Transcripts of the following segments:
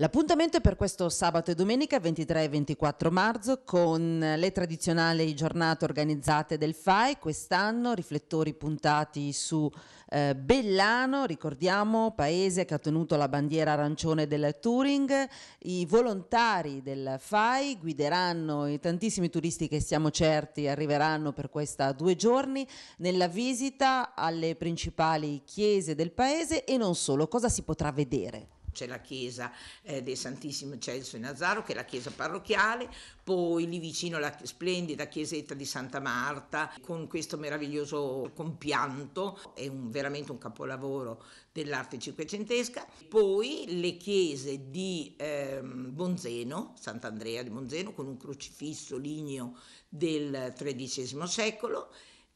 L'appuntamento è per questo sabato e domenica 23 e 24 marzo con le tradizionali giornate organizzate del FAI, quest'anno riflettori puntati su eh, Bellano, ricordiamo paese che ha tenuto la bandiera arancione del Touring, i volontari del FAI guideranno i tantissimi turisti che siamo certi arriveranno per questa due giorni nella visita alle principali chiese del paese e non solo, cosa si potrà vedere? c'è la chiesa eh, del Santissimo Celso e Nazaro, che è la chiesa parrocchiale, poi lì vicino la splendida chiesetta di Santa Marta, con questo meraviglioso compianto, è un, veramente un capolavoro dell'arte cinquecentesca, poi le chiese di eh, Bonzeno, Sant'Andrea di Bonzeno, con un crocifisso ligneo del XIII secolo,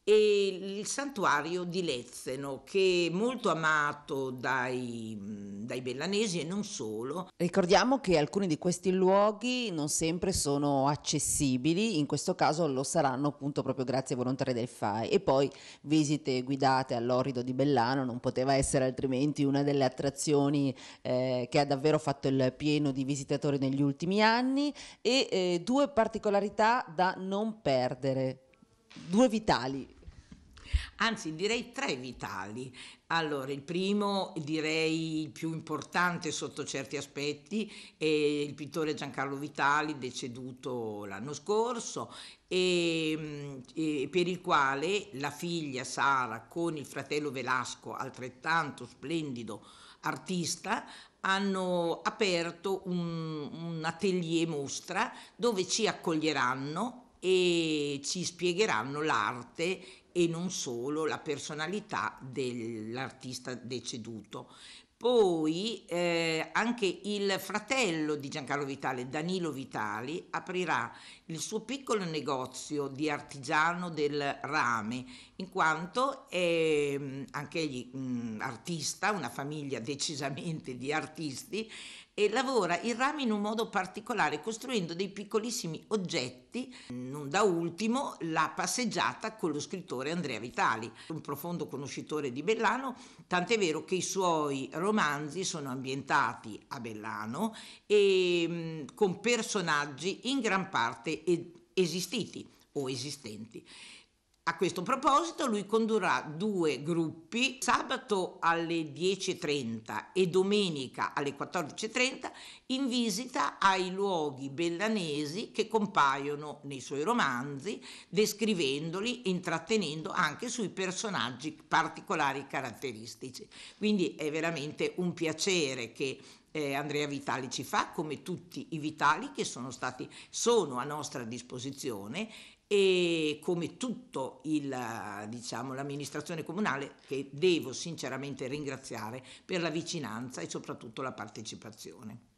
e il santuario di Lezzeno, che è molto amato dai, dai, bellanesi e non solo. Ricordiamo che alcuni di questi luoghi non sempre sono accessibili, in questo caso lo saranno appunto proprio grazie ai volontari del FAI. E poi visite guidate all'Orido di Bellano non poteva essere altrimenti una delle attrazioni eh, che ha davvero fatto il pieno di visitatori negli ultimi anni e eh, due particolarità da non perdere due vitali anzi direi tre vitali. Allora, il primo, direi il più importante sotto certi aspetti, è il pittore Giancarlo Vitali, deceduto l'anno scorso, e, mm, e per il quale la figlia Sara con il fratello Velasco, altrettanto splendido artista, hanno aperto un, un atelier mostra dove ci accoglieranno e ci spiegheranno l'arte e non solo la personalità dell'artista deceduto. Poi eh, anche il fratello di Giancarlo Vitale, Danilo Vitali, aprirà il suo piccolo negozio di artigiano del rame, in quanto è mm, anche egli mh, mm, artista, una famiglia decisamente di artisti, e lavora il rame in un modo particolare, costruendo dei piccolissimi oggetti, non da ultimo la passeggiata con lo scrittore Andrea Vitali, un profondo conoscitore di Bellano, tant'è vero che i suoi romanzi romanzi sono ambientati a Bellano e con personaggi in gran parte esistiti o esistenti. A questo proposito lui condurrà due gruppi sabato alle 10.30 e domenica alle 14.30 in visita ai luoghi bellanesi che compaiono nei suoi romanzi, descrivendoli e intrattenendo anche sui personaggi particolari caratteristici. Quindi è veramente un piacere che eh, Andrea Vitali ci fa, come tutti i Vitali che sono stati, sono a nostra disposizione e come tutta diciamo, l'amministrazione comunale che devo sinceramente ringraziare per la vicinanza e soprattutto la partecipazione.